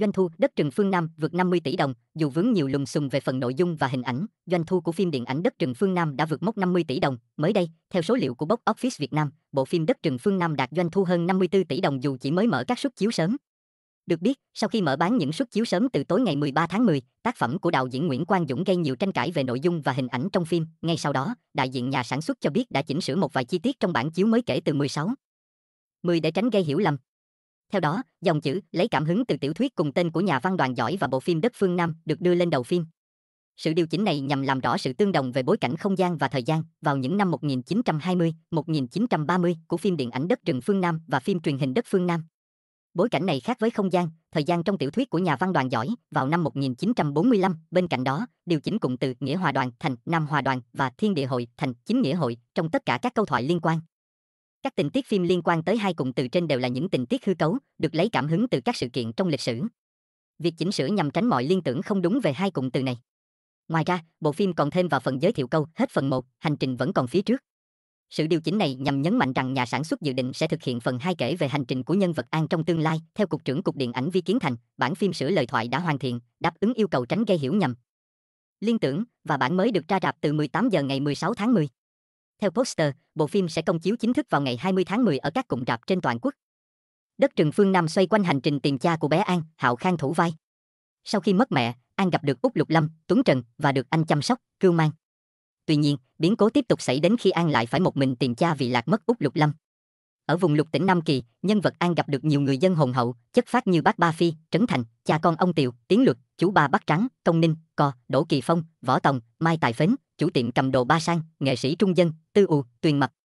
Doanh thu Đất Trừng Phương Nam vượt 50 tỷ đồng, dù vướng nhiều lùm xùm về phần nội dung và hình ảnh, doanh thu của phim điện ảnh Đất Trừng Phương Nam đã vượt mốc 50 tỷ đồng. Mới đây, theo số liệu của Box Office Việt Nam, bộ phim Đất Trừng Phương Nam đạt doanh thu hơn 54 tỷ đồng dù chỉ mới mở các suất chiếu sớm. Được biết, sau khi mở bán những suất chiếu sớm từ tối ngày 13 tháng 10, tác phẩm của đạo diễn Nguyễn Quang Dũng gây nhiều tranh cãi về nội dung và hình ảnh trong phim. Ngay sau đó, đại diện nhà sản xuất cho biết đã chỉnh sửa một vài chi tiết trong bản chiếu mới kể từ 16. 10 để tránh gây hiểu lầm. Theo đó, dòng chữ lấy cảm hứng từ tiểu thuyết cùng tên của nhà văn đoàn giỏi và bộ phim Đất Phương Nam được đưa lên đầu phim. Sự điều chỉnh này nhằm làm rõ sự tương đồng về bối cảnh không gian và thời gian vào những năm 1920, 1930 của phim điện ảnh Đất rừng phương Nam và phim truyền hình Đất phương Nam. Bối cảnh này khác với không gian, thời gian trong tiểu thuyết của nhà văn đoàn giỏi vào năm 1945, bên cạnh đó, điều chỉnh cụm từ Nghĩa Hòa Đoàn thành Nam Hòa Đoàn và Thiên Địa Hội thành Chính Nghĩa Hội trong tất cả các câu thoại liên quan. Các tình tiết phim liên quan tới hai cụm từ trên đều là những tình tiết hư cấu, được lấy cảm hứng từ các sự kiện trong lịch sử. Việc chỉnh sửa nhằm tránh mọi liên tưởng không đúng về hai cụm từ này. Ngoài ra, bộ phim còn thêm vào phần giới thiệu câu hết phần 1, hành trình vẫn còn phía trước. Sự điều chỉnh này nhằm nhấn mạnh rằng nhà sản xuất dự định sẽ thực hiện phần 2 kể về hành trình của nhân vật An trong tương lai. Theo cục trưởng cục điện ảnh Vi Kiến Thành, bản phim sửa lời thoại đã hoàn thiện, đáp ứng yêu cầu tránh gây hiểu nhầm. Liên tưởng và bản mới được ra rạp từ 18 giờ ngày 16 tháng 10. Theo poster, bộ phim sẽ công chiếu chính thức vào ngày 20 tháng 10 ở các cụm rạp trên toàn quốc. Đất rừng phương Nam xoay quanh hành trình tìm cha của bé An, Hạo Khang thủ vai. Sau khi mất mẹ, An gặp được Úc Lục Lâm, Tuấn Trần và được anh chăm sóc, cưu mang. Tuy nhiên, biến cố tiếp tục xảy đến khi An lại phải một mình tìm cha vì lạc mất Úc Lục Lâm ở vùng lục tỉnh Nam Kỳ, nhân vật An gặp được nhiều người dân hồn hậu, chất phát như bác Ba Phi, Trấn Thành, cha con ông Tiều, Tiến Luật, chú ba Bắc Trắng, Công Ninh, Cò, Đỗ Kỳ Phong, Võ Tòng, Mai Tài Phến, chủ tiệm cầm đồ Ba Sang, nghệ sĩ trung dân, Tư U, Tuyền Mập.